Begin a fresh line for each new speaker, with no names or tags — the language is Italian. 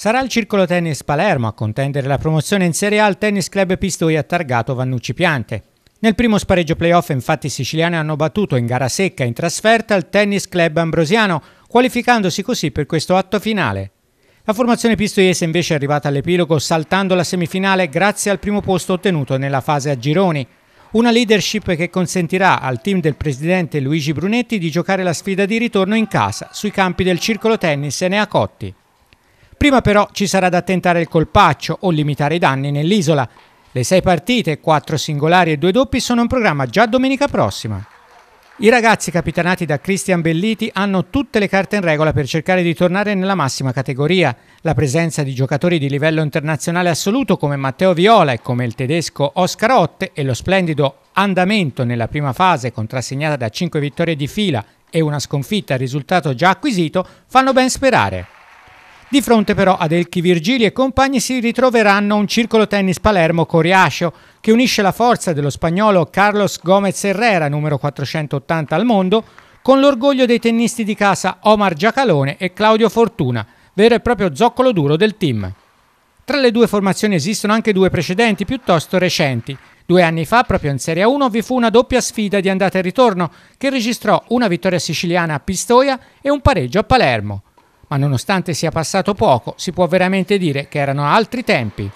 Sarà il Circolo Tennis Palermo a contendere la promozione in Serie A al Tennis Club Pistoia targato Vannucci Piante. Nel primo spareggio playoff infatti i siciliani hanno battuto in gara secca in trasferta il Tennis Club Ambrosiano, qualificandosi così per questo atto finale. La formazione pistoiese invece è arrivata all'epilogo saltando la semifinale grazie al primo posto ottenuto nella fase a gironi. Una leadership che consentirà al team del presidente Luigi Brunetti di giocare la sfida di ritorno in casa sui campi del Circolo Tennis Enea Cotti. Prima però ci sarà da tentare il colpaccio o limitare i danni nell'isola. Le sei partite, quattro singolari e due doppi, sono in programma già domenica prossima. I ragazzi capitanati da Cristian Belliti hanno tutte le carte in regola per cercare di tornare nella massima categoria. La presenza di giocatori di livello internazionale assoluto come Matteo Viola e come il tedesco Oscar Otte e lo splendido andamento nella prima fase contrassegnata da cinque vittorie di fila e una sconfitta al risultato già acquisito fanno ben sperare. Di fronte però ad Elchi Virgili e compagni si ritroveranno un circolo tennis Palermo Coriascio che unisce la forza dello spagnolo Carlos Gomez Herrera, numero 480 al mondo, con l'orgoglio dei tennisti di casa Omar Giacalone e Claudio Fortuna, vero e proprio zoccolo duro del team. Tra le due formazioni esistono anche due precedenti piuttosto recenti. Due anni fa, proprio in Serie 1, vi fu una doppia sfida di andata e ritorno che registrò una vittoria siciliana a Pistoia e un pareggio a Palermo ma nonostante sia passato poco si può veramente dire che erano altri tempi.